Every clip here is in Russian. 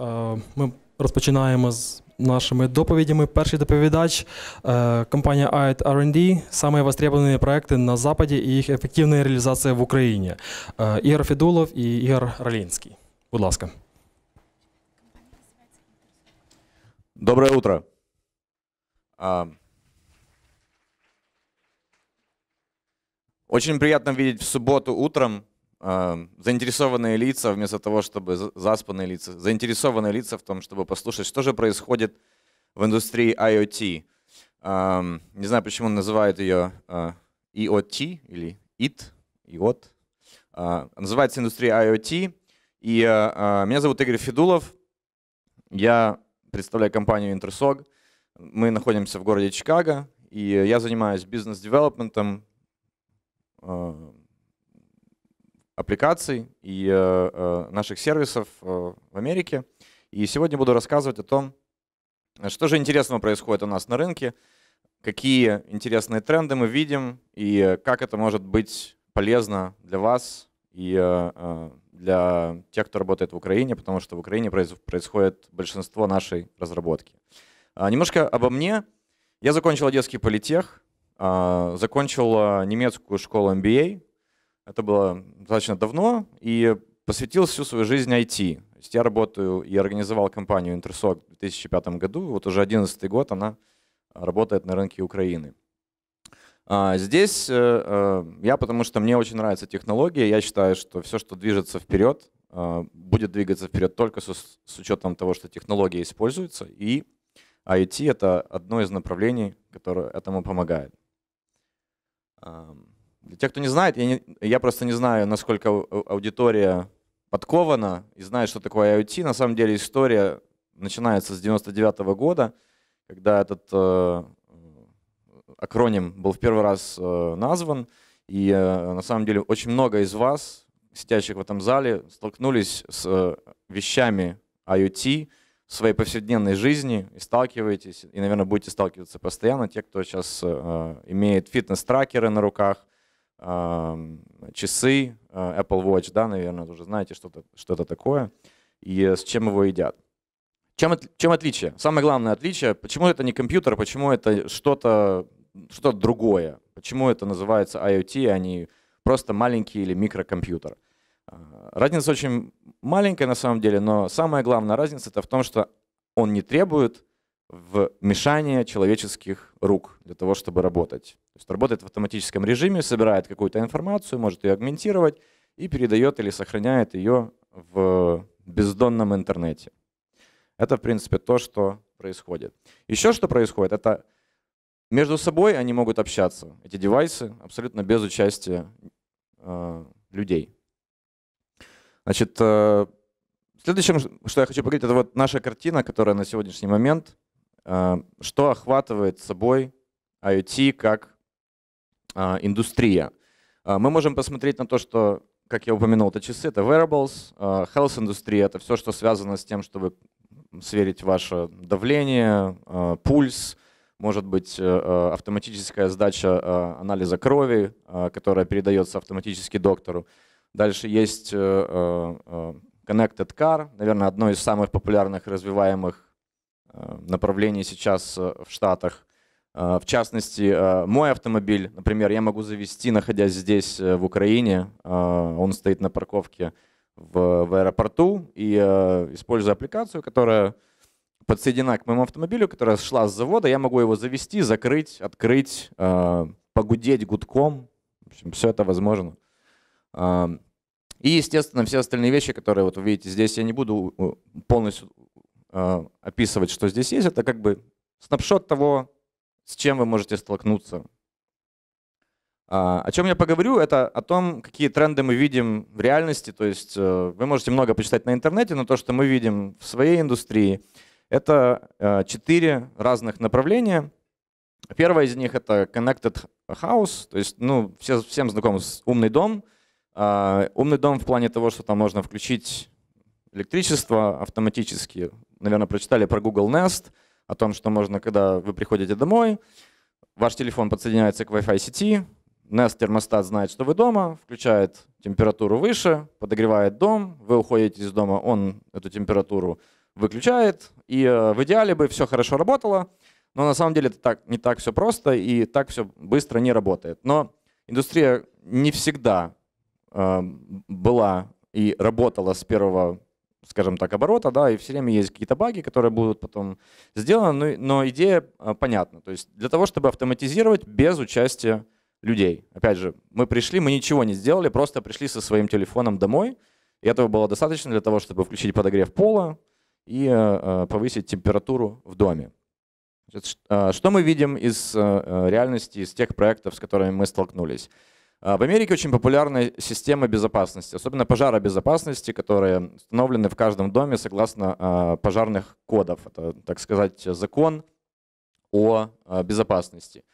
Е, ми розпочинаємо з нашими доповідями. Перший доповідач е, компанія AID R&D, саме востребовані проекти на Западі і їх ефективна реалізація в Україні. Е, Ігор Федулов і Ігор Ралінський. Будь ласка. Доброе утро. Очень приятно видеть в субботу утром Эм, заинтересованные лица, вместо того, чтобы заспанные лица, заинтересованные лица в том, чтобы послушать, что же происходит в индустрии IoT. Эм, не знаю, почему называют ее э, IoT или IT, IOT. Э, называется индустрия IoT. И э, меня зовут Игорь Федулов. Я представляю компанию Intersog. Мы находимся в городе Чикаго, и я занимаюсь бизнес-девелопментом, аппликаций и э, э, наших сервисов э, в Америке. И сегодня буду рассказывать о том, что же интересного происходит у нас на рынке, какие интересные тренды мы видим и как это может быть полезно для вас и для тех, кто работает в Украине, потому что в Украине происходит большинство нашей разработки. А, немножко обо мне. Я закончил Одесский политех, а, закончил а, немецкую школу MBA, это было достаточно давно, и посвятил всю свою жизнь IT. То есть я работаю и организовал компанию Intersoc в 2005 году, вот уже 11 год она работает на рынке Украины. А, здесь э, э, я, потому что мне очень нравится технология, я считаю, что все, что движется вперед, э, будет двигаться вперед только с, с учетом того, что технология используется, и IT — это одно из направлений, которое этому помогает. Для тех, кто не знает, я, не, я просто не знаю, насколько аудитория подкована и знает, что такое IoT. На самом деле история начинается с 99 -го года, когда этот э, э, акроним был в первый раз э, назван. И э, на самом деле очень много из вас, сидящих в этом зале, столкнулись с э, вещами IoT в своей повседневной жизни и сталкиваетесь, и, наверное, будете сталкиваться постоянно, те, кто сейчас э, имеет фитнес-тракеры на руках, часы, а, Apple Watch, да, наверное, уже знаете что-то что, -то, такое, и э, с чем его едят. Чем, чем отличие? Самое главное отличие, почему это не компьютер, почему это что-то что, -то, что другое, почему это называется IoT, а не просто маленький или микрокомпьютер. А, разница очень маленькая на самом деле, но самая главная разница это в том, что он не требует вмешания человеческих рук для того, чтобы работать. То есть работает в автоматическом режиме, собирает какую-то информацию, может ее агментировать и передает или сохраняет ее в бездонном интернете. Это, в принципе, то, что происходит. Еще что происходит, это между собой они могут общаться, эти девайсы, абсолютно без участия э, людей. Значит, э, следующим, что я хочу поговорить, это вот наша картина, которая на сегодняшний момент, э, что охватывает собой IoT как а, индустрия. А, мы можем посмотреть на то, что, как я упомянул, это часы, это wearables, а, health индустрия, это все, что связано с тем, чтобы сверить ваше давление, пульс, может быть э, э, автоматическая сдача э, анализа крови, которая передается автоматически доктору. Дальше есть Connected Car, наверное, одно из самых популярных развиваемых направлений сейчас в Штатах – Э, в частности, э, мой автомобиль, например, я могу завести, находясь здесь, э, в Украине. Он стоит на парковке в, в аэропорту. И используя аппликацию, которая подсоединена к моему автомобилю, которая шла с завода, я могу его завести, закрыть, открыть, погудеть гудком. В общем, все это возможно. И, естественно, все остальные вещи, которые вот вы видите здесь, я не буду полностью описывать, что здесь есть. Это как бы снапшот того, с чем вы можете столкнуться. А, о чем я поговорю, это о том, какие тренды мы видим в реальности. То есть э, вы можете много почитать на интернете, но то, что мы видим в своей индустрии, это э, четыре разных направления. Первое из них это Connected House, то есть ну, все, всем знаком с умный дом. А, умный дом в плане того, что там можно включить электричество автоматически. Наверное, прочитали про Google Nest – о том, что можно, когда вы приходите домой, ваш телефон подсоединяется к Wi-Fi сети, Nest термостат знает, что вы дома, включает температуру выше, подогревает дом, вы уходите из дома, он эту температуру выключает, и э, в идеале бы все хорошо работало, но на самом деле это так, не так все просто и так все быстро не работает. Но индустрия не всегда э, была и работала с первого скажем так, оборота, да, и все время есть какие-то баги, которые будут потом сделаны, но, ну но идея а, понятна. То есть для того, чтобы автоматизировать без участия людей. Опять же, мы пришли, мы ничего не сделали, просто пришли со своим телефоном домой, и этого было достаточно для того, чтобы включить подогрев пола и э, э повысить температуру в доме. А, что мы видим из э, э, реальности, из тех проектов, с которыми мы столкнулись? А, в Америке очень популярна система безопасности, особенно пожаробезопасности, которые установлены в каждом доме согласно а, пожарных кодов. Это, так сказать, закон о а, безопасности.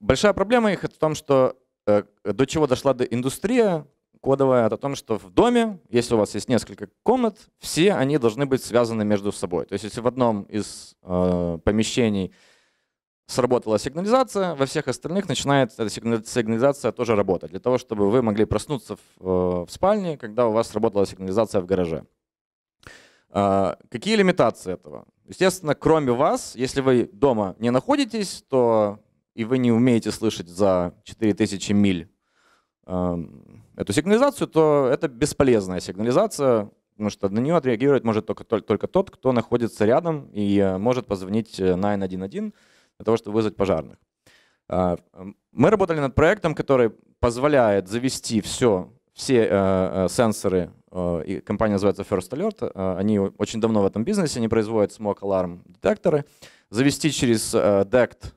Большая проблема их это в том, что э, до чего дошла до индустрия кодовая, это о том, что в доме, если у вас есть несколько комнат, все они должны быть связаны между собой. То есть если в одном из э, помещений сработала сигнализация, во всех остальных начинает эта сигнализация тоже работать, для того, чтобы вы могли проснуться в, э, в спальне, когда у вас сработала сигнализация в гараже. А, какие лимитации этого? Естественно, кроме вас, если вы дома не находитесь, то и вы не умеете слышать за 4000 миль эм, эту сигнализацию, то это бесполезная сигнализация, потому что на нее отреагировать может только, только, тот, кто находится рядом и э, может позвонить э, на 111 для того, чтобы вызвать пожарных. А, мы работали над проектом, который позволяет завести все, все э, э, сенсоры, э, и компания называется First Alert, они очень давно в этом бизнесе, они производят smoke alarm детекторы, завести через DECT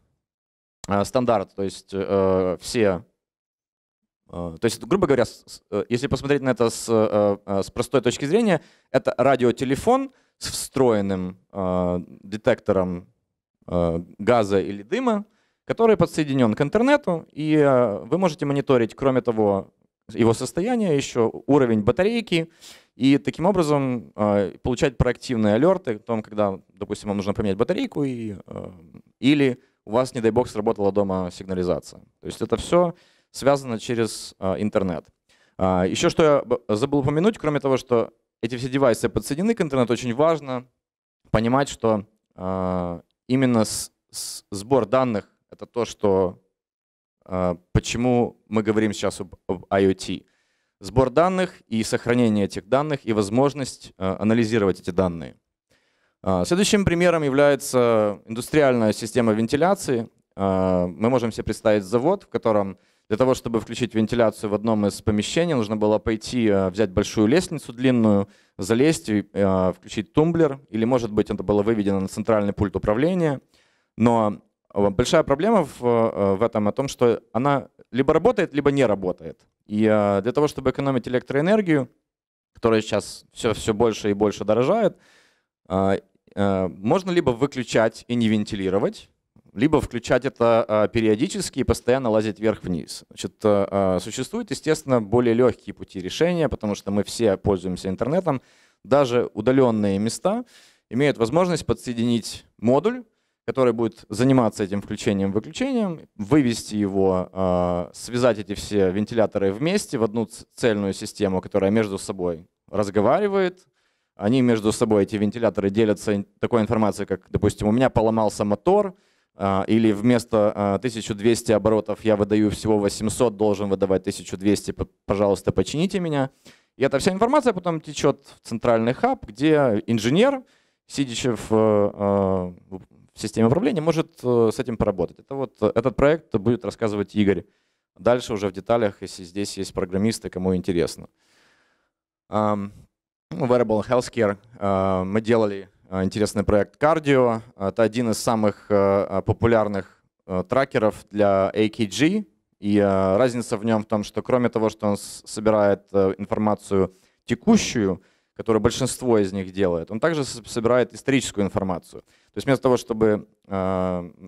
стандарт, то есть все то есть, грубо говоря, если посмотреть на это с, с простой точки зрения, это радиотелефон с встроенным детектором Э, газа или дыма, который подсоединен к интернету, и э, вы можете мониторить, кроме того, его состояние, еще уровень батарейки, и таким образом э, получать проактивные алерты о том, когда, допустим, вам нужно поменять батарейку, и, или у вас, не дай бог, сработала дома сигнализация. То есть это все связано через интернет. А, еще что я забыл упомянуть, кроме того, что эти все девайсы подсоединены к интернету, очень важно понимать, что именно с, с, сбор данных — это то, что, э, почему мы говорим сейчас об, об IoT. Сбор данных и сохранение этих данных и возможность э, анализировать эти данные. Э, следующим примером является индустриальная система вентиляции. Мы можем себе представить завод, в котором для того, чтобы включить вентиляцию в одном из помещений, нужно было пойти, э, взять большую лестницу длинную, залезть, э, включить тумблер, или, может быть, это было выведено на центральный пульт управления. Но э, большая проблема в, этом о том, что она либо работает, либо не работает. И для того, чтобы экономить электроэнергию, которая сейчас все, все больше и больше дорожает, можно либо выключать и не вентилировать, либо включать это а, периодически и постоянно лазить вверх-вниз. Значит, а, а, существуют, естественно, более легкие пути решения, потому что мы все пользуемся интернетом. Даже удаленные места имеют возможность подсоединить модуль, который будет заниматься этим включением-выключением, вывести его, связать эти все вентиляторы вместе в одну цельную систему, которая между собой разговаривает, они между собой, эти вентиляторы, делятся такой информацией, как, допустим, у меня поломался мотор — а, или вместо 1200 а, оборотов я выдаю всего 800, должен выдавать 1200, пожалуйста, почините меня. И эта вся информация потом течет в центральный хаб, где инженер, сидящий в, э, а, системе управления, может э, с этим поработать. Это вот э, этот проект будет рассказывать Игорь. Дальше уже в деталях, если здесь есть программисты, кому интересно. Ну, Wearable Healthcare мы делали а, интересный проект Cardio. Это один из самых э, э, популярных э, тракеров для AKG. И разница в нем в том, что кроме того, что он собирает информацию текущую, которую большинство из них делает, он также собирает историческую информацию. То есть вместо того, чтобы...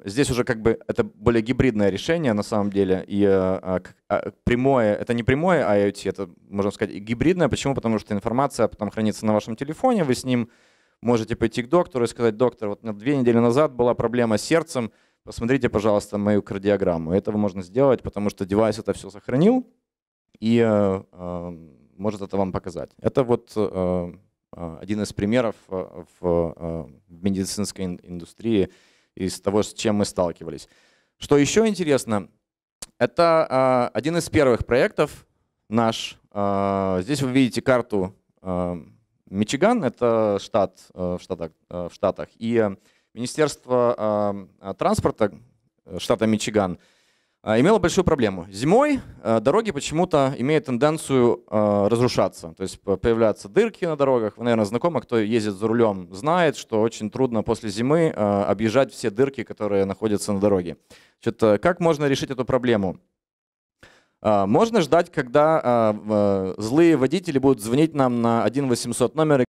Здесь уже как бы это более гибридное решение на самом деле. И а, а, прямое... Это не прямое IoT, это, можно сказать, гибридное. Почему? Потому что информация потом хранится на вашем телефоне, вы с ним можете пойти к доктору и сказать, доктор, вот две недели назад была проблема с сердцем, посмотрите, пожалуйста, мою кардиограмму. Этого можно сделать, потому что девайс это все сохранил и э, э, может это вам показать. Это вот э, э один из примеров э, в, в медицинской индустрии из того, с чем мы сталкивались. Что еще интересно, это один из первых проектов наш. здесь вы видите карту Мичиган — это штат э, в Штатах, э, в Штатах. И Министерство э, транспорта штата Мичиган имело большую проблему. Зимой дороги почему-то имеют тенденцию разрушаться, то есть появляются дырки на дорогах. Вы, наверное, знакомы, кто ездит за рулем, знает, что очень трудно после зимы объезжать все дырки, которые находятся на дороге. Значит, как можно решить эту проблему? А, можно ждать, когда а, а, злые водители будут звонить нам на 1 800 номер